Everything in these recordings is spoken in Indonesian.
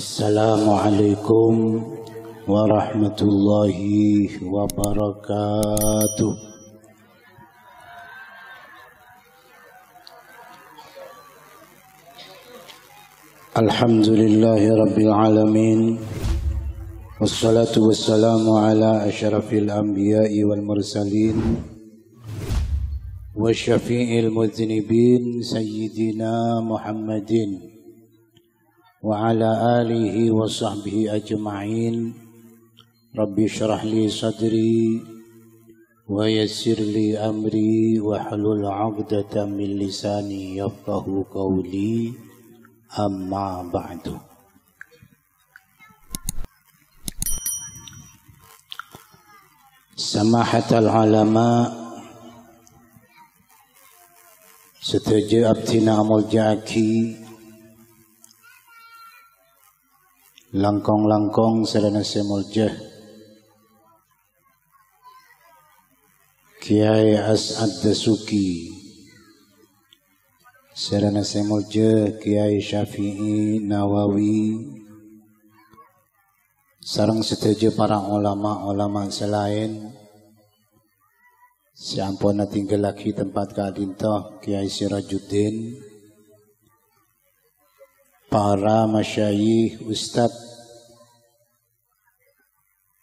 السلام عليكم ورحمة الله وبركاته الحمد لله رب العالمين والصلاة والسلام على أشرف الأنبياء والمرسلين وشفيع المذنبين سيدنا محمدٍ وعلى آله وصحبه أجمعين رب اشرح لي صدري ويسر لي أمري واحلل عقدة من لساني يفقه قولي أما بعد سماحة العلماء ستجي أبتنا Amul langkong-langkong selena semuljah Kiai As'ad Dasuki selena semuljah Kiai Syafi'i Nawawi sarang seteja para ulama-ulama selain siampun tinggal lagi tempat kadintah Kiai Sirajuddin Kiai Sirajuddin para masyayikh Ustaz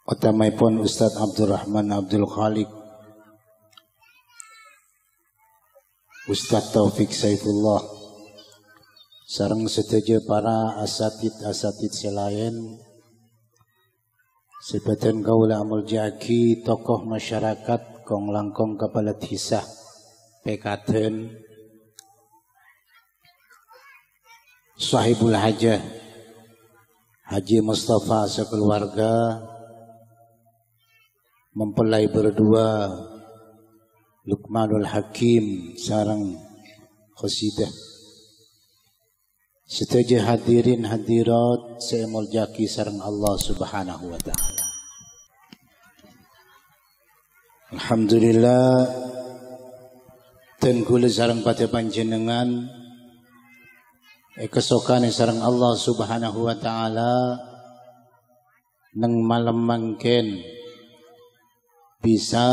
utamaipun pun Abdurrahman Abdul Khalik Ustaz Taufik Saifullah sarang setuju para asatid-asatid selain sebatan kaula amul jaki tokoh masyarakat kong langkong kepala tisah pekaten sahibul hajah Haji Mustafa sekeluarga mempelai berdua Lukmanul Hakim sarang Khosidah Setuju hadirin hadirat saya jaki sarang Allah Subhanahu wa taala Alhamdulillah Tengkul sarang pada panjenengan kesokan sarang Allah subhanahu wa ta'ala Neng malam mungkin Bisa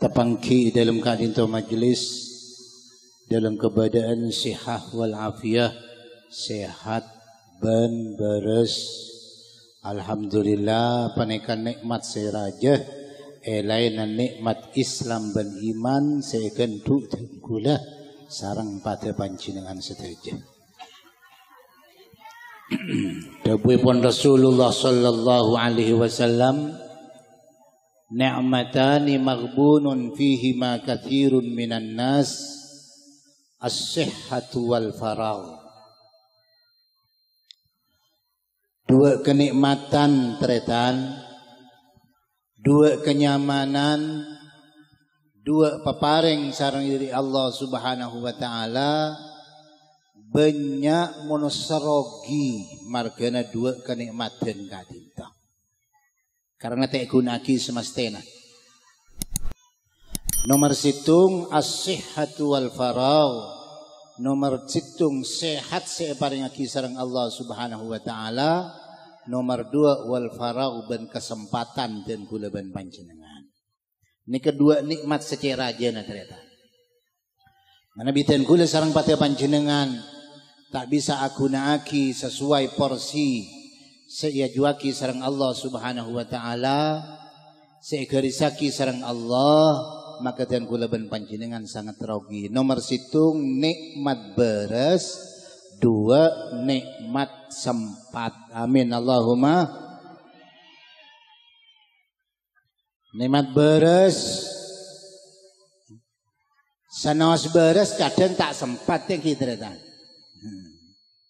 Tepangki dalam keadaan majlis Dalam keadaan sihah wal afiyah Sehat ben beres Alhamdulillah panekan nikmat seraja Elainan eh, nikmat Islam ben iman Sekentuk dan gulah sarang pada panjenengan sedaya. Dawuhipun Rasulullah sallallahu alaihi wasallam ni'matani maghbunun fihi ma katsirun minan nas as-sihhatu wal faragh. Dua kenikmatan teretan, dua kenyamanan dua paparing sarang diri Allah Subhanahu wa taala banyak monosrogi margana dua kenikmatan kadinta karena tak gunaki semestena nomor situng as-sihhatu wal farau nomor situng sehat separing aki sarang Allah Subhanahu wa taala nomor dua wal farau ben kesempatan dan gula ben panjenengan ini kedua nikmat secara aja nah ternyata. bintang kula sarang patih panjenengan tak bisa aku naaki sesuai porsi seia juaki sarang Allah Subhanahu wa taala seikarisaki sarang Allah maka dan kula ben panjenengan sangat rogi nomor situng nikmat beres dua nikmat sempat amin Allahumma Nikmat beres. senos beres kadang tak sempat yang kita datang. Hmm.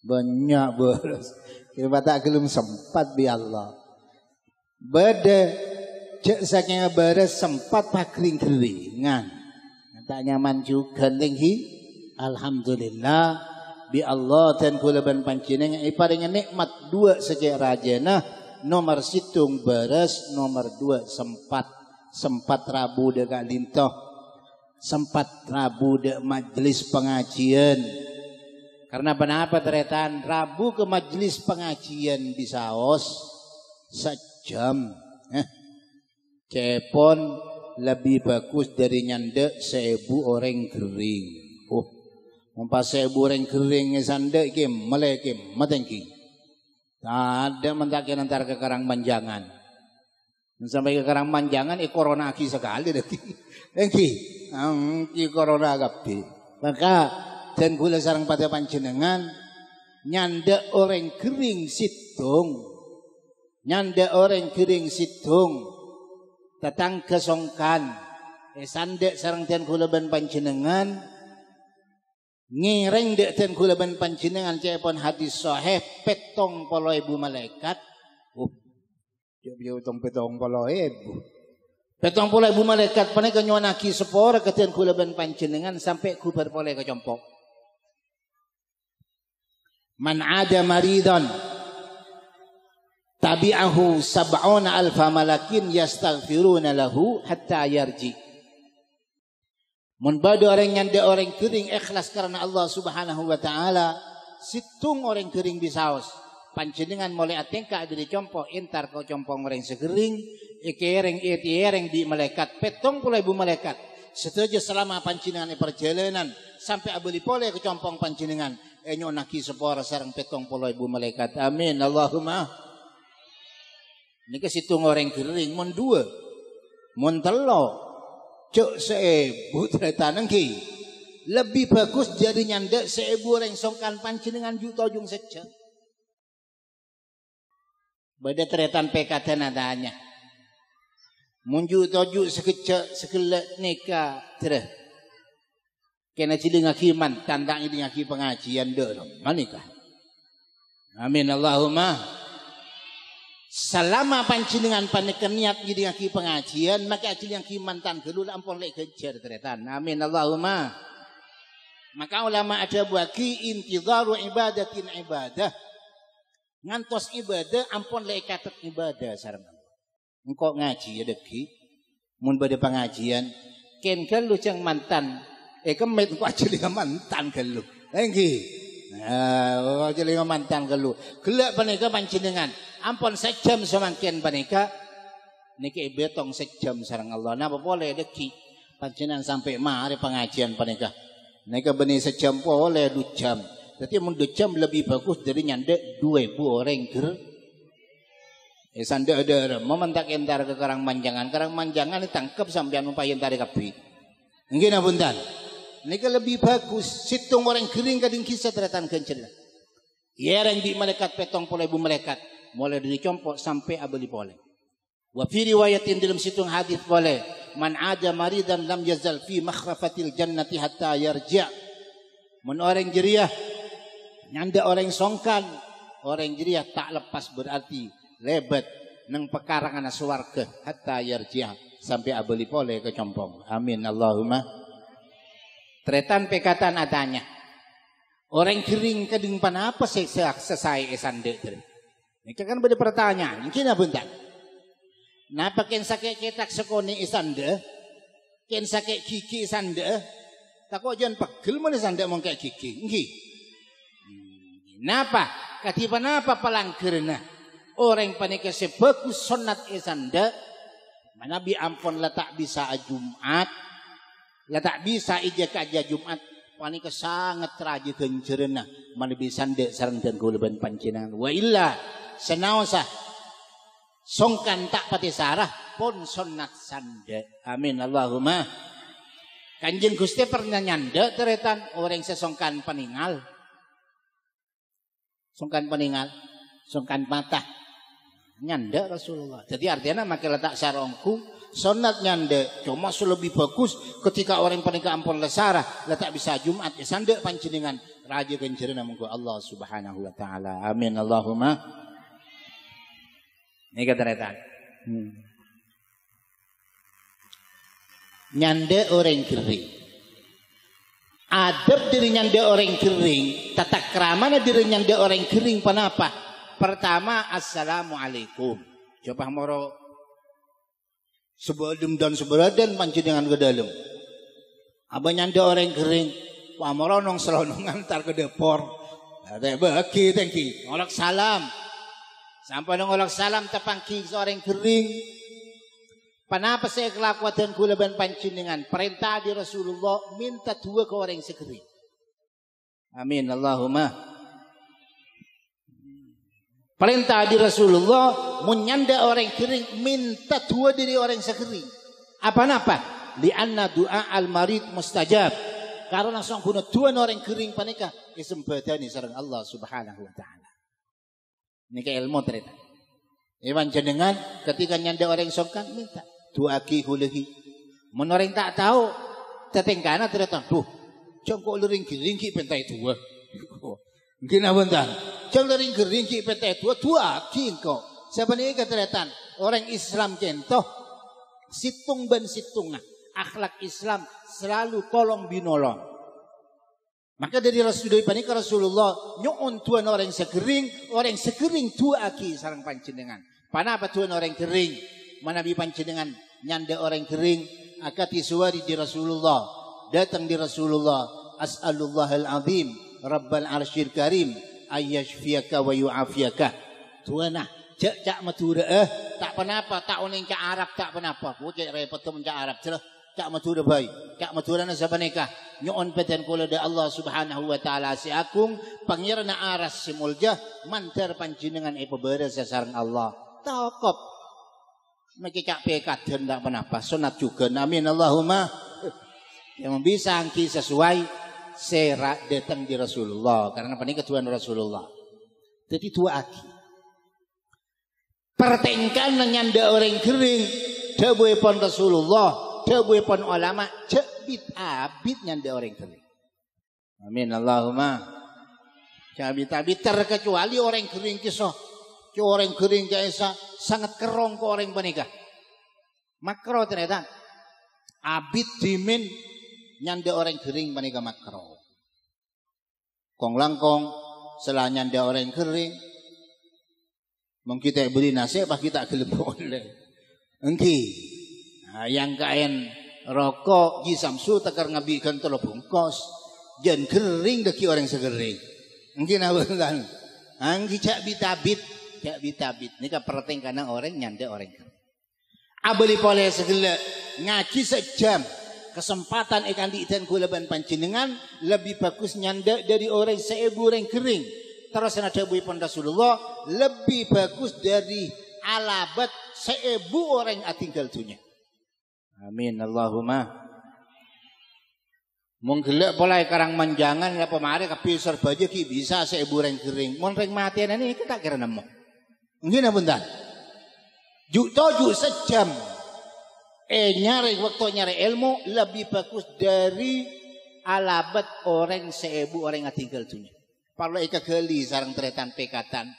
Banyak beres. Kita tak belum sempat bi Allah. Beda cek saking beres sempat pakring keringan. Tak nyaman juga tinggi. Alhamdulillah bi Allah dan kuleban ban ini iparingan nikmat dua sejak rajana nomor situng beres nomor dua sempat sempat Rabu dekat lintoh sempat Rabu dek majelis pengajian karena kenapa teretan Rabu ke majelis pengajian di Saos sejam eh. cepon lebih bagus dari nyande seibu orang kering oh mumpah seibu orang kering sande kim melek matengki Tak Ada mentakin antara ke Karang Panjangan. Sampai ke Karang Panjangan, eh corona aki sekali deki. Deki, i corona agapi. Maka dan gula sarang pada panjenengan nyanda orang kering situng. Nyanda orang kering situng. Tetang kesongkan. Eh sandek sarang dan gula ban panjenengan Ngireng dek ten kulaban panjenengan cepon hadis sahih petong polo ibu malaikat. Oh, jauh tong petong polo ibu. Petong polo ibu malaikat pane kenyonaki sepora keten ban panjenengan sampai kubar pole kecompok. Man ada maridon tabi'ahu sab'una alfa malakin yastaghfiruna lahu hatta yarji. Mun orang orang nyanda orang kering ikhlas karena Allah Subhanahu wa taala, situng orang kering bisaos. Panjenengan mulai atengka jadi compo entar kau compo orang segering, ikereng etiereng di malaikat petong pula ibu malaikat. Setuju selama panjenengan perjalanan sampai abeli pole ke compong panjenengan. Enyo naki sepora sarang petong pula ibu malaikat. Amin. Allahumma. Ini situ orang kering mon dua, mon telo, cuk seibu ternyata nengki. Lebih bagus jadi nyandek seibu rengsongkan panci dengan juta ujung seca. Beda ternyata PKT nadanya. Munju toju sekeca sekelek neka terah. Kena cili ngaki mantan tak ngaki pengajian dia. Manikah. Amin Allahumma. Selama dengan panik niat jadi ki pengajian, maka ajil yang ki mantan gelul ampun lek kejar teretan. Amin Allahumma. Maka ulama ada bagi intizaru ibadatin ibadah. Ngantos ibadah ampun lek katet ibadah sareng. engkau ngaji ya deki. Mun pada pengajian ken gelu jeng mantan. Eh kemet kok ajil mantan gelu. Engki. Eh, Wajib eh, oh, lima mantan gelu. Gelak panika panjenengan. Ampun sejam semangkian panika. Niki betong sejam sarang Allah. Napa boleh deki. pancingan sampai mari pengajian panika. Niki benih sejam boleh dua jam. Tapi mun dua jam lebih bagus dari nyandek dua ibu orang ger. Eh sandek ada mementak entar ke karang manjangan. Karang manjangan ditangkap sampean umpayin tarik kapi. Nggih Mereka lebih bagus. Situng orang kering kadang kisah terdatang kencil. Ya orang di malaikat petong pola ibu malaikat. Mulai dari compok sampai abali pola. Wa fi riwayatin dalam situng hadis boleh man ada maridan lam yazal fi makhrafatil jannati hatta yarji' Men orang jeriah nyanda orang songkan orang jeriah tak lepas berarti lebet nang pekarangan swarga hatta yarji' sampai abali pole ke compong amin allahumma Tretan pekatan adanya. Orang kering kadung panapa sesai esande mereka Mereka kan beda pertanyaan. mungkin apa bentar? Napa nah, ken sakit sekone sekone isande? Ken sakit kiki tak Takut jangan pegel mana esan mau kayak kiki. ngi. Napa? Katiba napa palangkerna? Orang panik sebagus sunat mana bi ampun letak bisa Jumat Ya tak bisa ije kaja Jumat. Panika sangat tragikeun cerena. Mana bisa ndek sarang dan kuleban pancinan Wa illa senawasa. songkan tak pati sarah pun sonat sande. Amin Allahumma. Kanjeng Gusti pernah nyanda teretan orang sesongkan peningal. Songkan peningal, songkan patah Nyanda Rasulullah. Jadi artinya makin letak sarongku sonat nyande cuma lebih bagus ketika orang yang pernikah ampun lesara letak bisa Jumat ya sandek pancingan raja kan namun munggu Allah Subhanahu wa taala. Amin Allahumma. Ini kata reta Hmm. Nyande orang kering. Adab diri nyande orang kering, tata keramana diri nyande orang kering kenapa? Pertama, Assalamualaikum. Coba moro sebelum dan seberadan dengan ke dalam. Apa nyanda orang kering, pamoronong seronongan tar ke depor. Ada nah, bagi you. ngolak salam. Sampai nongolak salam tepangki seorang kering. Kenapa saya kelakuan dan kula ban dengan Perintah di Rasulullah minta dua ke orang sekering. Amin Allahumma. Perintah di Rasulullah menyanda orang kering minta dua dari orang sekering. Apa napa? anna doa al marid mustajab. Karena langsung kuna dua orang kering panika kesempatan sareng Allah Subhanahu wa taala. Nika ilmu ternyata. Iman jenengan ketika nyanda orang sokan minta duaki hulehi. Menoreng tak tahu tetengkana ternyata duh jongkok luring ringki pentai tua. Gina oh, bentar. Jang dari gering ki PT dua dua kingko. Siapa nih keteretan orang Islam kentoh situng ben situnga. Akhlak Islam selalu tolong binolong. Maka dari Rasulullah panik Rasulullah nyon tuan orang sekering, orang sekering tua aki sarang pancenengan. Pana apa tuan orang kering? Manabi pancenengan nyanda orang kering akati suwari di Rasulullah. Datang di Rasulullah. As'alullah al-azim. Rabbal arshir karim ayyashfiyaka wa yu'afiyaka. Tuana, cek cak madura eh tak penapa tak oning cak Arab tak penapa. Ku cek repot temen cak Arab terus. Cak madura bayi, cak madura na siapa nikah. Nyon peten kula de Allah Subhanahu wa taala si akung pangeran aras simulja mantar panjenengan e pebere sesareng Allah. Takop Meki cak pekat hendak penapa sunat juga. Amin Allahumma. Yang bisa angki sesuai serak datang di Rasulullah karena paling ketuan Rasulullah. Jadi dua aki. dengan nyanda orang kering dawuh pon Rasulullah, dawuh pon ulama, cek abit dengan nyanda orang kering. Amin Allahumma. Cabi tabi terkecuali orang kering kisah. Orang kering kaisa sangat kerong ke orang penikah. Makro ternyata. Abid dimin nyande orang kering panika makro. Kong langkong selah nyande orang kering mengkita kita beri nasi apa kita gelem oleh. Engki. Nah, yang kain rokok gisam Samsu tekar ngabikan telo kos, jen kering deki orang segering. Engki nak kan? Angki cak bitabit, cak bitabit. Nika perhatikan karena orang nyande orang kering. Abeli pole segala ngaji sejam kesempatan ikan ikan kula ban lebih bagus nyanda dari orang seibu orang kering. Terus ada pun Rasulullah lebih bagus dari alabat seibu orang atinggal dunia. Amin Allahumma. Menggelak pola karang manjangan apa ya, mari kepisar baju ki bisa seibu orang kering. Mun matian ini kita kira nemu. Nggih napa Juk tojuk sejam eh nyari waktu nyari ilmu lebih bagus dari alabat orang seibu orang yang tinggal dunia. Parlo ika geli sarang teretan pekatan.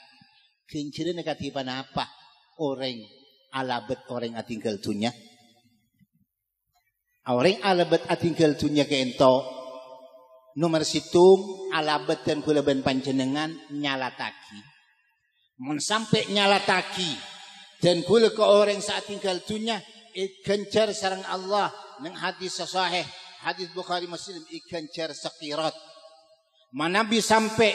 Kincirnya katipan apa orang alabat orang yang tinggal tunya. Orang alabat tinggal tunya ke ento. Nomor situm alabat dan kuleban panjenengan nyala taki, Men sampai taki dan kule ke orang saat tinggal tunya ikencer sarang Allah nang hadis sahih hadis Bukhari Muslim sakirat mana manabi sampai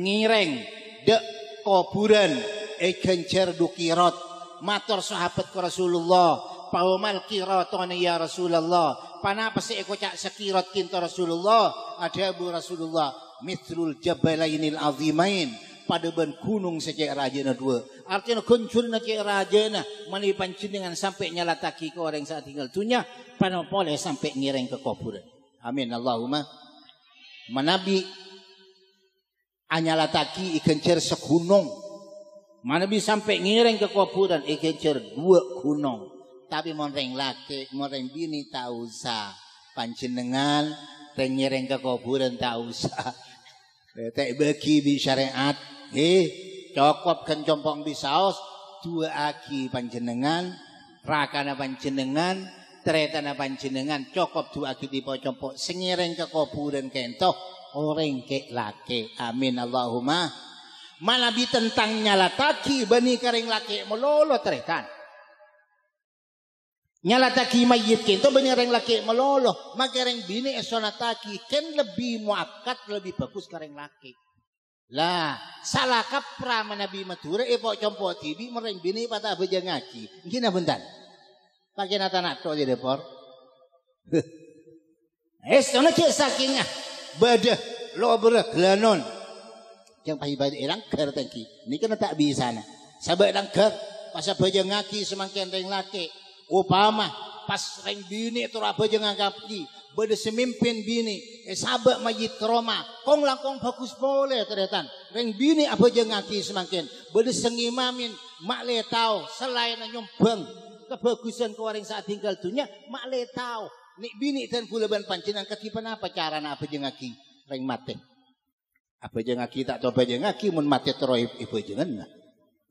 ngireng dek kuburan ikencer dukirat matur sahabat ke Rasulullah paumal kiratone ya Rasulullah panapa sih eko cak sekirat kinta Rasulullah ada Abu Rasulullah mithrul jabalainil azimain padeban kunung raja na dua. Artinya kuncurna cek rajana menipan dengan sampai nyala taki ke orang saat tinggal tunya panah boleh sampai ngireng ke kuburan. Amin Allahumma. Manabi anyala taki ikencer sekunung. Manabi sampai ngireng ke kuburan ikencer dua kunung. Tapi monreng laki, monreng bini tak usah. pancin dengan, tengireng ke kuburan tak usah. tak bagi di syariat Nggih, cukup kencompong pisaos dua aki panjenengan, rakana panjenengan, tretana panjenengan, cukup dua aki di dipocompok sengireng dan kentoh orang ke laki. Amin Allahumma. Malabi tentang nyala taki bani kering laki melolo nyala taki mayit kento kering laki melolo. Makareng bini esona taki Ken lebih muakat, lebih bagus kering laki. Lah, salah kapra nabi madura e eh, pok compo TV mereng bini pata beja ngaji. Ngina bentar. Pakai nata nato di depor. Es eh, ona ke sakinya. Ah, Bedah lo kelanon, Yang pahit bayi elang eh, ker tangki. Ni kena tak bisa na. Sabar elang ker pasal beja ngaji semangkin ring laki. Upama pas reng bini tu apa lah jangan ngaji. Bada semimpin bini. Eh sabak majit trauma. Kong langkong bagus boleh ternyata. Reng bini apa aja ngaki semakin. Bada sengimamin. Mak le tau. Selain nyumbang. Kebagusan kewaring saat tinggal dunia. Mak le tau. Nik bini dan kuleban pancinan ketipan apa cara apa aja ngaki. Reng mati. Apa aja ngaki tak apa aja ngaki. Mun mati teroy ibu aja jengan.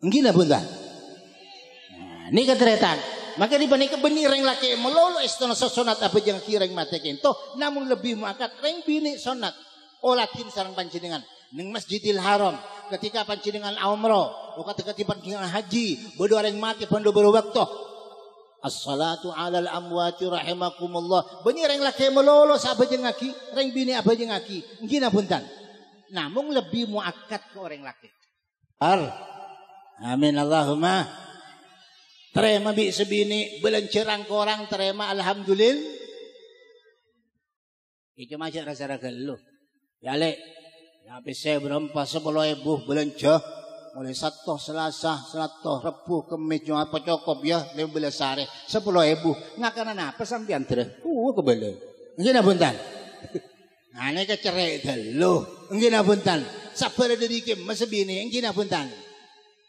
Enggina bunda. Nah, ini keteretan. Maka di bani kebeni reng laki melolo istana sonat apa yang kireng mati kento. Namun lebih mengangkat reng bini sonat. Olakin oh, sarang panjenengan. Neng masjidil haram. Ketika panjenengan umroh. Bukan ketika panjenengan haji. Bodoh reng mati pandu berwaktu. Assalatu alal amwati rahimakumullah. Bani reng laki melolo apa yang ngaki. Reng bini apa yang ngaki. pun puntan. Namun lebih muakat ke orang laki. al Amin Allahumma. Terima bi sebini cerang korang terima alhamdulillah. Itu macam rasa-rasa lu. Ya le, ya, habis saya berempat sepuluh ibu belencah. Mulai satu selasa, satu rebu, kemis, jumat, pecokop ya. Lima belas hari sepuluh ibu. karena apa sampian terus? Uh, kebele. enggak buntan. aneh kecerai dah lu. Ini buntan. Sabar dari kim, bini enggak buntan.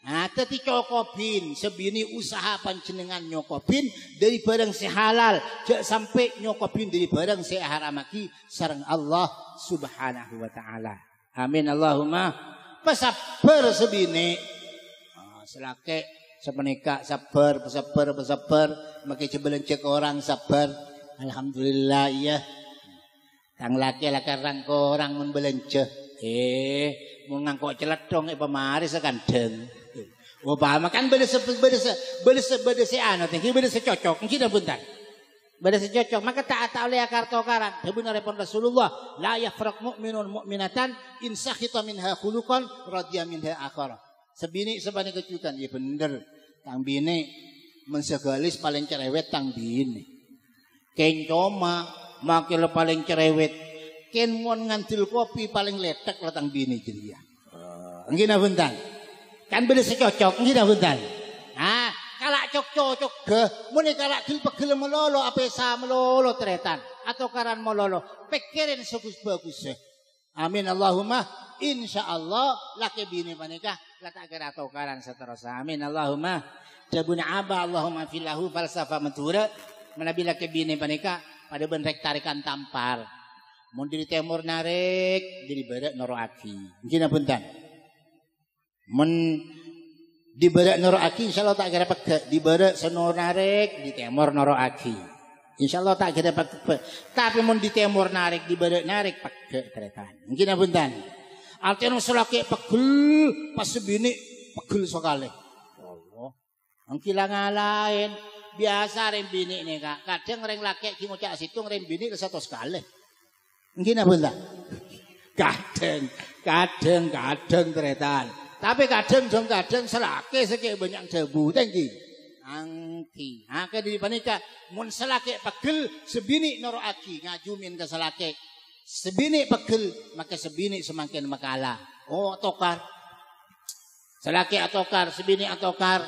Nah, teti cokobin sebini usaha panjenengan nyokobin dari barang sehalal jak sampai nyokobin dari barang seharamaki sarang Allah Subhanahu wa taala. Amin Allahumma pesabar sebini. Oh, selake sepenikah, sabar pesabar pesabar Maka jebelan cek orang sabar. Alhamdulillah iya Tang laki lakarang orang membelanja. Eh, mau ngangkok celat dong, eh akan sekandeng. Obama kan beda se beda se beda se beda se anu teh beda se cocok kita bentar. Beda se cocok maka taat oleh akar tokaran. Tebun repon Rasulullah la yafraq mu'minun mu'minatan in sakhita minha khuluqan radiya minha akhara. Sebini sebani kecukan ya bener. Tang bini mensegalis paling cerewet tang bini. Ken coma makil paling cerewet. Ken mon ngantil kopi paling letek lah tang bini jadi ah. Engki Uh, punten. bentar. Kan beli secocok dah punten. Nah, kalak cocok cokge, muni kalak gel pegel melolo apesa melolo teretan atau karan melolo. Pikirin sebagus-bagusnya. Amin Allahumma insyaallah laki bini panikah lata agar atau karan seterusnya. Amin Allahumma jabun aba Allahumma filahu falsafa mentura menabi laki bini panikah pada benrek tarikan tampar. Mun diri timur narik, diri barat noro aki. Mungkin apuntan. Men dibarak noro aki Allah tak kira pegak dibarak narik di temor noro aki insya Allah tak kira pegak tapi mun di temor narik dibarak narik pegak kereta mungkin apunten artinya selaki pegel pas sebini pegel sekali Allah ang lain biasa rem bini nih kak kadang reng laki ki cak situ rem bini ke satu sekali mungkin apunten kadang kadang kadang teretan tapi kadang jong kadang selake sekek banyak debu tinggi. Angki. Ake ah, di panika mun selake pegel sebini noro aki ngajumin ke selake. Sebini pegel maka sebini semakin makala. Oh tokar. Selake atokar sebini atokar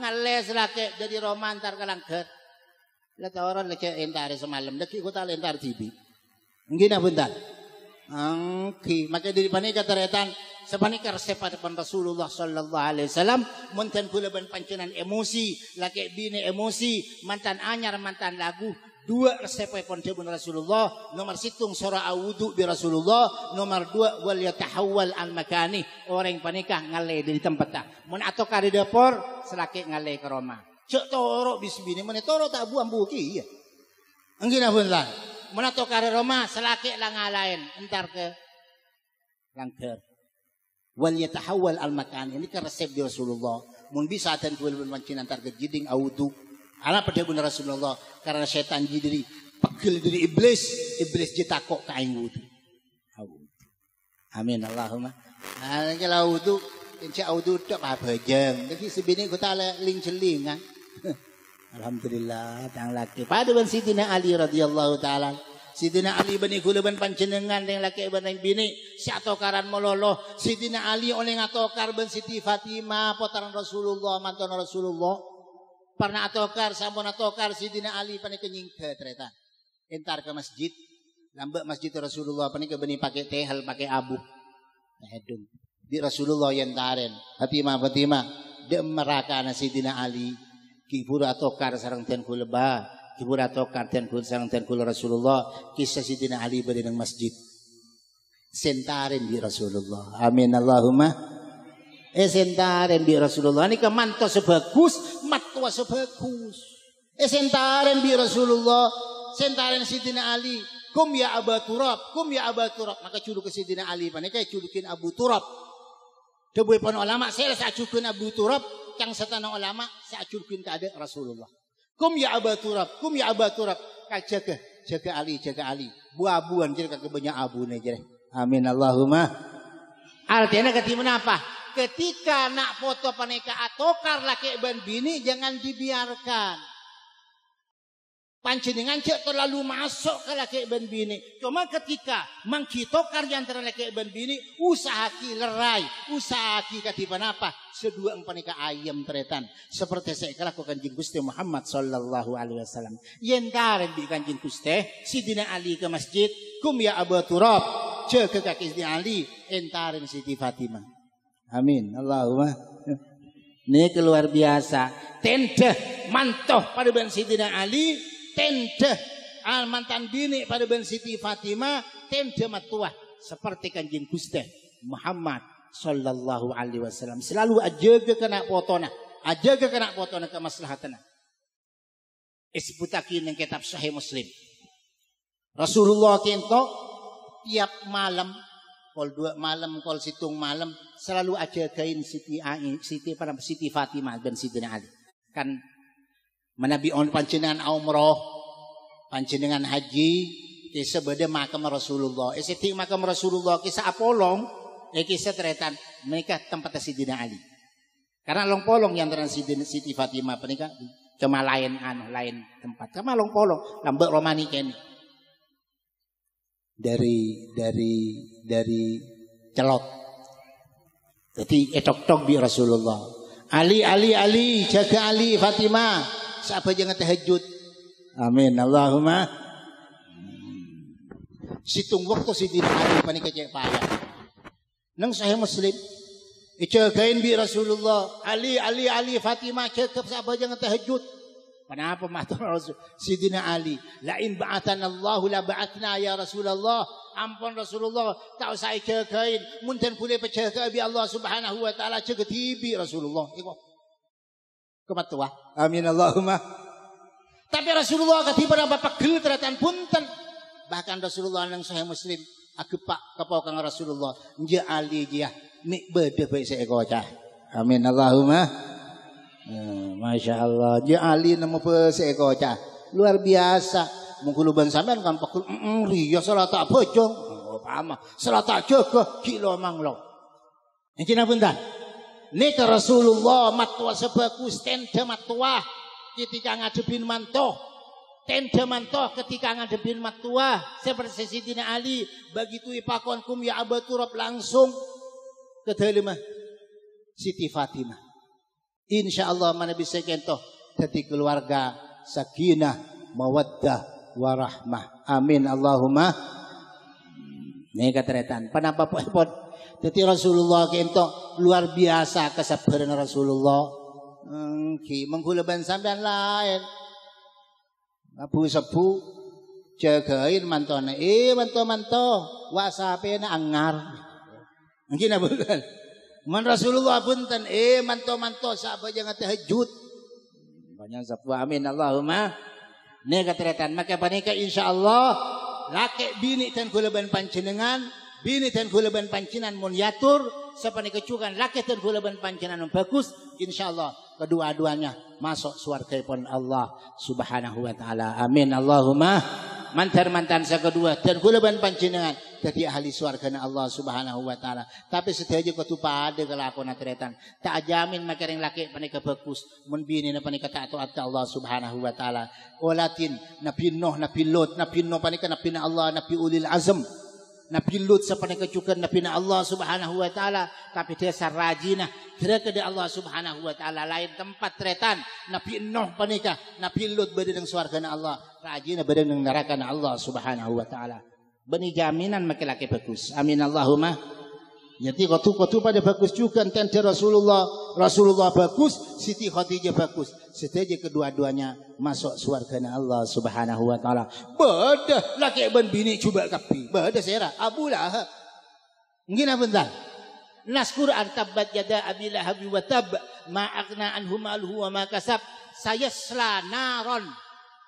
ngale selake jadi romantar kelangker. Lihat orang lagi entar semalam lagi kota entar tibi. Ngina bentar. Angki. Maka di panika teretan sebanikar resep depan Rasulullah sallallahu alaihi wasallam mantan kuleban ban emosi laki bini emosi mantan anyar mantan lagu dua resep kontribun Rasulullah nomor situng surah awudu bi Rasulullah nomor dua wal yatahawwal al makani orang panikah ngale dari tempat tak mun atau kari dapur selaki ngale ke Roma cek toro bisbini mun toro tak buang buki iya Enggina pun lah. Menato kare Roma selaki lang entar ke langgar wal yatahawwal al makan ini kan resep di Rasulullah mun bisa atan tuwil mancin antar target jiding audu ala pada guna Rasulullah karena setan jidiri pegel dari iblis iblis ka kain wudu amin Allahumma ana kala wudu insya audu tak apa jeng tapi sebini kita ling celing kan? alhamdulillah tang laki pada ben sidina Ali radhiyallahu taala Sidina Ali bani kuluban panjenengan yang laki ibn bini. Si atokaran mololoh. Sidina Ali oleh ngatokar ben Siti Fatimah. Potaran Rasulullah. Mantan Rasulullah. Pernah atokar. Sampun atokar. Sidina Ali panik kenying ke ternyata. Entar ke masjid. lambat masjid Rasulullah. Panik beni pakai tehel. Pakai abu. Nah, Di Rasulullah yang taren. Fatimah Fatimah. Dia merakana Sidina Ali. Kibur atokar sarang tian kulebah ibu rato kartian kun kulo kula Rasulullah kisah Sidina Ali nang masjid. Sentarin di Rasulullah. Amin Allahumma. Eh sentarin di Rasulullah. Ini kemanto sebagus, matwa sebagus. Eh sentarin di Rasulullah. Sentarin Sidina Ali. Kum ya Aba Turab, kum ya Aba Turab. Maka curu ke Sidina Ali. Mana kayak culukin Abu Turab. Debuy pon ulama, saya sajukin Abu Turab. Yang setana ulama, sajukin tak ada Rasulullah. Kum ya abaturab, kum ya abaturab. Kak jaga, jaga Ali, jaga Ali. Buah-buahan jadi kagak banyak abu nih Amin Allahumma. Artinya ketika apa? Ketika nak foto paneka atau karla ban bini jangan dibiarkan panjenengan cek terlalu masuk ke laki ben bini. Cuma ketika mangkito karyan laki ben bini, usaha ki lerai, usaha ki katipan apa? Sedua empanika ayam teretan. Seperti saya kelakukan kanjeng Gusti Muhammad sallallahu alaihi wasallam. Yen karen bi kanjeng Gusti, Sidina Ali ke masjid, kum ya Abu Turab, cek ke kaki Sidina Ali, entarin Siti Fatimah. Amin. Allahumma. Ini keluar biasa. Tenda mantoh pada bensin Sidina Ali tende al mantan bini pada ben Siti Fatimah tende matuah seperti kanjeng Gusti Muhammad sallallahu alaihi wasallam selalu ajaga kena potona ajaga kena potona ke maslahatana isbutakin yang kitab sahih muslim Rasulullah kento tiap malam kol dua malam kol situng malam selalu ajagain Siti Siti Siti Fatimah dan Siti Ali kan on panjenengan umroh panjenengan haji kisah beda makam Rasulullah e eh, siti makam Rasulullah kisah apolong e kisah teretan mereka tempat Sidina Ali karena long polong yang teran Sidina Siti Fatimah mereka cuma lain anu lain tempat cuma long polong lambat romani kene dari dari dari celot jadi etok eh, tok bi Rasulullah Ali Ali Ali jaga Ali Fatimah apa jangan tahajud. Amin. Allahumma. Situng waktu si diri hari panik kecil payah. Nang saya Muslim. Icha kain bi Rasulullah. Ali, Ali, Ali, Fatimah. Cakap siapa jangan tahajud. Kenapa matur Rasul? Sidina Ali. Lain ba'atan Allah la ba'atna ya Rasulullah. Ampun Rasulullah. Tak usah ikhakain. Muntan pulih percaya ke Allah subhanahu wa ta'ala. Cakap tibi Rasulullah. Ikut. Kematua, Amin Allahumma. Tapi Rasulullah ketiba bapak gel teratan punten. Bahkan Rasulullah yang sahih Muslim pak kang Rasulullah nja ali dia ah. mik bede bae cah. Amin Allahumma. Eh, Masya Allah. Nja ali nama pe cah Luar biasa. Mungkuluban sampean kan pakul riyo salat salah tak bojong. Oh, paham. Ah. Salah tak jaga kilo manglo. Encina punten. Nika Rasulullah matua sebagus tenda matua ketika ngadepin mantoh. Tenda mantoh ketika ngadepin matua. Seperti Sidina Ali. Begitu ipakonkum ya abaturab langsung ke dalam Siti Fatimah. Insya Allah mana bisa kentoh Dati keluarga sakinah mawaddah warahmah. Amin Allahumma. Ini kata retan. Kenapa pot? Jadi Rasulullah itu luar biasa kesabaran Rasulullah. Ki menggulaban sampean lain. Abu sebu jagain mantone. Eh mantu mantu. wasape na angar. Mungkin apa kan? Man Rasulullah pun punten eh mantu mantu. sabar jangan terhujut. Banyak sabu amin Allahumma. Nih keteretan maka panika Allah, laki bini dan kulaban panjenengan bini dan gula fulaban pancinan mun yatur sapane kecukan laki dan gula fulaban pancinan mun bagus insyaallah kedua-duanya masuk surga pun Allah Subhanahu wa taala amin Allahumma mantar mantan sekedua dan fulaban pancinan jadi ahli surga Allah Subhanahu wa taala tapi sedaya ketu pada kelakuan akhiratan tak jamin makaring laki panika bagus mun bini panika tak taat Allah Subhanahu wa taala ulatin nabi nuh nabi lut nabi nuh panika nabi allah nabi ulil azam. Nabi Lut siapa nak kecukan Nabi na Allah subhanahu wa ta'ala Tapi dia sarajinah Mereka di Allah subhanahu wa ta'ala Lain tempat teretan Nabi Nuh panikah Nabi Lut berada surga suarga Allah Rajinah berada dengan neraka Allah subhanahu wa ta'ala Beri jaminan makin laki bagus Amin Allahumma Jadi kau khotbah pada bagus juga enten Rasulullah. Rasulullah bagus, Siti Khadijah bagus. Setiap kedua-duanya masuk surga Allah Subhanahu wa taala. Beda laki ben bini coba kapi. Beda sera Abu Lahab. Ngina bentar. Nas Quran tabat yada Abi Lahab wa tab ma aghna anhu maluhu wa ma kasab sayasla naron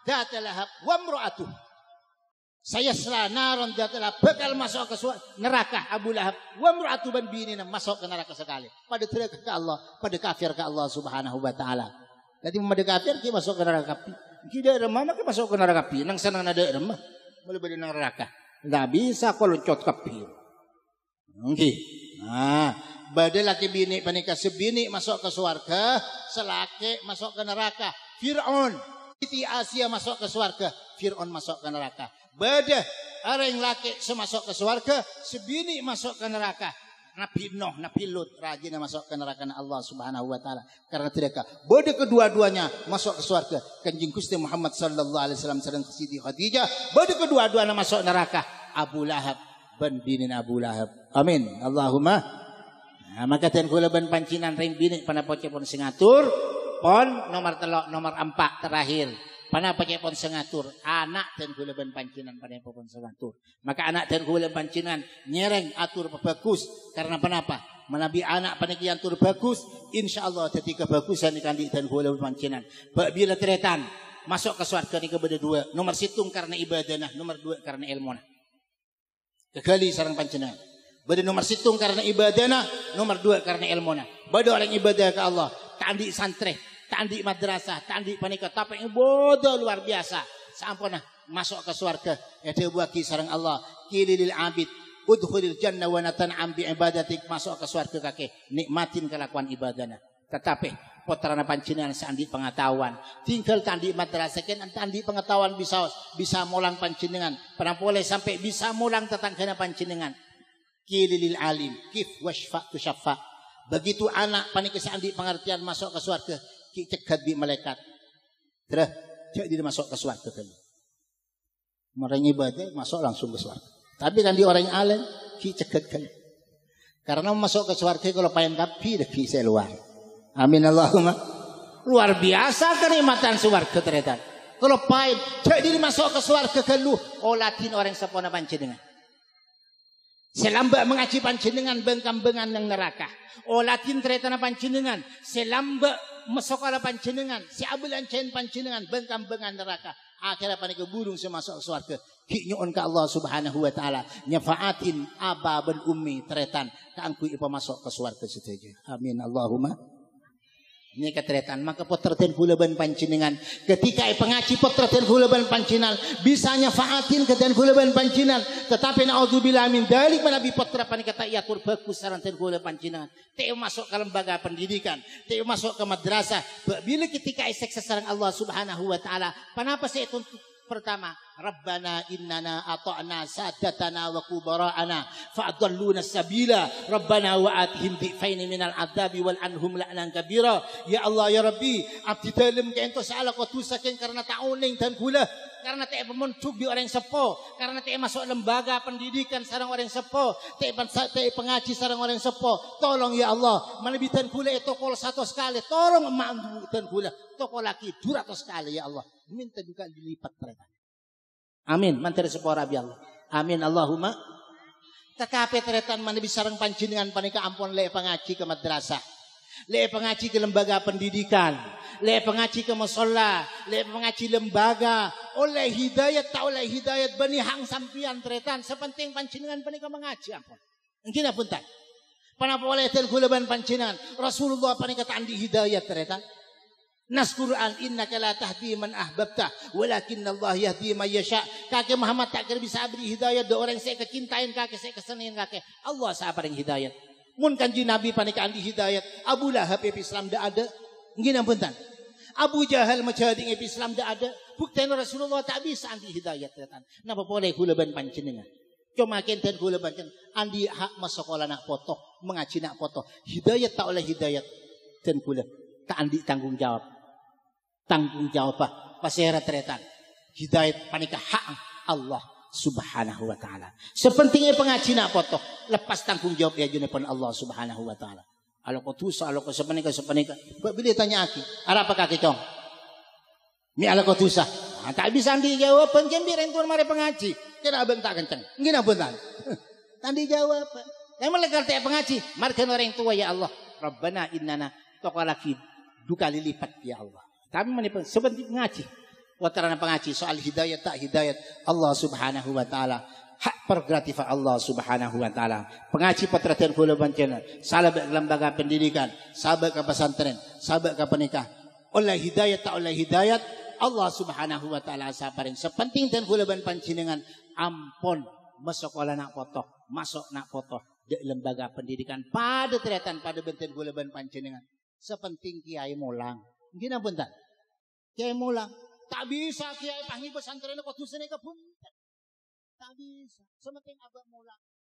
data lahab wa imra'atuhu saya selanaron dia telah bekal masuk ke neraka Abu Lahab. Wa mur'atu ban binina masuk ke neraka sekali. Pada teriak ke Allah, pada kafir ke Allah Subhanahu wa taala. Jadi pada kafir dia masuk ke neraka. Tidak ada mana ke masuk ke neraka Nang senang ada remah. Boleh pada neraka. Tidak bisa kalau cot kafir. Oke. Nah, badai laki bini panikah sebini masuk ke suarga selaki masuk ke neraka. Fir'aun, Siti Asia masuk ke suarga Fir'aun masuk ke neraka. Beda yang laki semasuk ke suarga, sebini masuk ke neraka. Nabi noh Nabi Lut rajin masuk ke neraka Allah Subhanahu wa taala karena mereka bodoh kedua-duanya masuk ke surga. Kanjeng Gusti Muhammad sallallahu alaihi wasallam sareng Siti Khadijah bodoh kedua-duanya masuk neraka. Abu Lahab ben binin Abu Lahab. Amin. Allahumma nah, maka ten kula ben pancinan ring bini pada pocok pun singatur pon nomor telok nomor empat terakhir. Pernah pakai pon sengatur, anak dan kuleban pancinan pada pon sengatur. Maka anak dan kuleban pancinan nyereng atur bagus. Karena kenapa? Menabi anak pada tur bagus, insya Allah ketika kebagusan ikan di dan kuleban pancinan. Bila teretan, masuk ke suatu ini kepada dua. Nomor situng karena ibadah, nah, nomor dua karena ilmu. Nah. Kegali sarang pancinan. Bada nomor situng karena ibadah, nah, nomor dua karena ilmu. Bada orang ibadah ke Allah, Tandik santri tandi madrasah, tandi panika tapi bodoh luar biasa. Sampun masuk ke suarga. ya buat kisaran Allah. Kililil abid Udhulil jannah wa natan'am ibadatik masuk ke suarga kake nikmatin kelakuan ibadana. Tetapi potrana panjenengan sandi pengetahuan. Tinggal tandi madrasah kan tandi pengetahuan bisa bisa mulang pancinan Pernah boleh sampai bisa mulang tetanggana panjenengan. Kililil alim kif tu tusyaffa. Begitu anak panik sandi pengertian masuk ke suarga ki cekat bi malaikat. Terus cek dia masuk ke surga kan. Orang ibadah masuk langsung ke surga. Tapi kan di orang alim ki cekat kan. Karena masuk ke surga kalau pengen tapi dah ki seluar. Amin Allahumma. Luar biasa kenikmatan surga ternyata. Kalau pahit, jadi masuk ke suar ke keluh. Oh latin orang yang sepona panci dengan. Selamba mengaji panjenengan bengkam-bengan yang neraka. Oh latin teretana panjenengan. Selamba mesokala panjenengan. Si abulan cain panjenengan bengkam-bengan neraka. Akhirnya panik burung semasuk ke. Hiknya onka Allah subhanahu wa ta'ala. Nyafaatin ababan ummi teretan. Keangkui ipa masuk ke suarga setuju. Amin. Allahumma. Ini keteretan. Maka potretin hulaban pancinan. Ketika pengaci potretin ban pancingan. Bisanya faatin keteretan ban pancingan. Tetapi na'udzubillah Dari mana manabi potrepan kata kur bagus sarantin hulaban pancingan. Tidak masuk ke lembaga pendidikan. Tidak masuk ke madrasah. Bila ketika isek sesarang Allah subhanahu wa ta'ala. Kenapa saya tuntut Pertama, Rabbana innana ata'na sadatana wa kubara'ana fa'adalluna sabila Rabbana wa atihim di'faini minal adabi wal anhum la'nan kabira Ya Allah, Ya Rabbi, abdi dalam kain tu salah karena tauning kerana dan gula karena tidak pemencuk di orang sepo karena tidak masuk lembaga pendidikan sarang orang sepo teh pengaji sarang orang sepo tolong ya Allah melebitan kula itu kol satu sekali tolong emak dan kula toko laki ratus sekali ya Allah minta juga dilipat mereka amin mantir sepo rabi Allah amin Allahumma tetapi teretan mana bisa sarang dengan panika ampun le pengaji ke madrasah le pengaji ke lembaga pendidikan le pengaji ke musola le pengaji lembaga oleh hidayat tak oleh hidayat bani hang sampian tretan sepenting pancingan panika mengaji ampun. mungkin ampun tak. Panapa oleh tel ban pancingan Rasulullah panika andi hidayat tretan. Nas Quran inna la tahdi man ahbabta walakin Allah yahdi man yasha. Kakek Muhammad tak kira bisa beri hidayat do orang saya kecintain kakek saya kesenian kakek. Allah saya yang hidayat. Mun kanji Nabi panik andi hidayat. Abu Lahab Islam dah ada. pun ampun Abu Jahal ada Islam dah ada buktian Rasulullah tak bisa anti hidayat tetan. Napa boleh gula ban panjenengan? Cuma kenten gula ceng, andi hak masakola nak foto, mengaji nak foto. Hidayat tak oleh hidayat ten gula Tak andi tanggung jawab. Tanggung jawab Pas pasera tetan Hidayat panika hak Allah subhanahu wa ta'ala. Sepentingnya pengaji nak foto. Lepas tanggung jawab ya junipun Allah subhanahu wa ta'ala. Alokotusa, tusa, aloko sepenika, sepenika. Bila tanya aki, apa kaki cong? Mi ala kau tusah. Nah, tak bisa andi jawaban kan biar tuan mari pengaji. Kena bentak kenceng. Ngina bentan. Tandi jawaban. Yang melekar tiap pengaji. Markan orang tua ya Allah. Rabbana innana tokalaki laki duka lipat ya Allah. Kami menipun sebentar pengaji. Watarana pengaji soal hidayat tak hidayat Allah subhanahu wa ta'ala hak pergratif Allah Subhanahu wa taala. Pengaji Patratian Kuala Bencana, sahabat lembaga pendidikan, sahabat ke pesantren, sahabat ke penikah. Oleh hidayat tak oleh hidayat Allah Subhanahu wa taala sabarin. Sepenting dan kula ban panjenengan ampun mesekolah nak potok, masuk nak potok di lembaga pendidikan pada teratan pada benten kula ban Sepenting kiai mulang. gini napa tak? Kiai mulang. Tak bisa kiai pangi pesantren kok ke kebun. Tak bisa. Sementing abah mulang.